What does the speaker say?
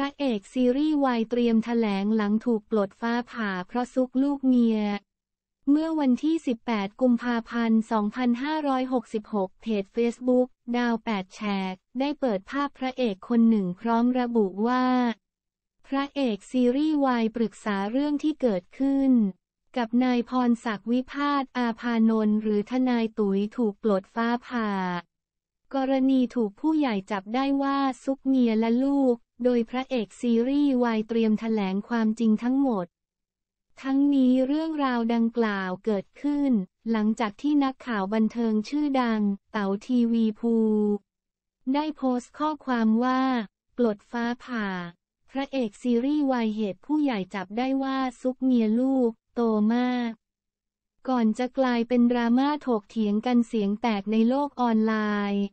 พระเอกซีรีส์วายเตรียมถแถลงหลังถูกปลดฟ้าผ่าเพราะซุกลูกเมีย เมื่อวันที่ 18 กุมภาพันธ์ 2566 เพจเฟซบุ๊กดาว 8 แชกได้เปิดภาพพระเอกคนหนึ่งพร้อมระบุว่า พระเอกซีรีส์วายปรึกษาเรื่องที่เกิดขึ้น กับนายพรศักดิ์วิพาทอาพานนหรือทนายตุ๋ยถูกปลดฟ้าผ่า กรณีถูกผู้ใหญ่จับได้ว่าซุกเมียและลูกโดยพระเอกซีรีส์วายเตรียมถแถลงความจริงทั้งหมด ทั้งนี้เรื่องราวดังกล่าวเกิดขึ้น หลังจากที่นักข่าวบันเทิงชื่อดัง เต๋าทีวีภูได้โพสต์ข้อความว่าปลดฟ้าผ่า พระเอกซีรีส์วายเหตุผู้ใหญ่จับได้ว่าซุกเมียลูก โตมาก ก่อนจะกลายเป็นดราม่าถกเถียงกันเสียงแตกในโลกออนไลน์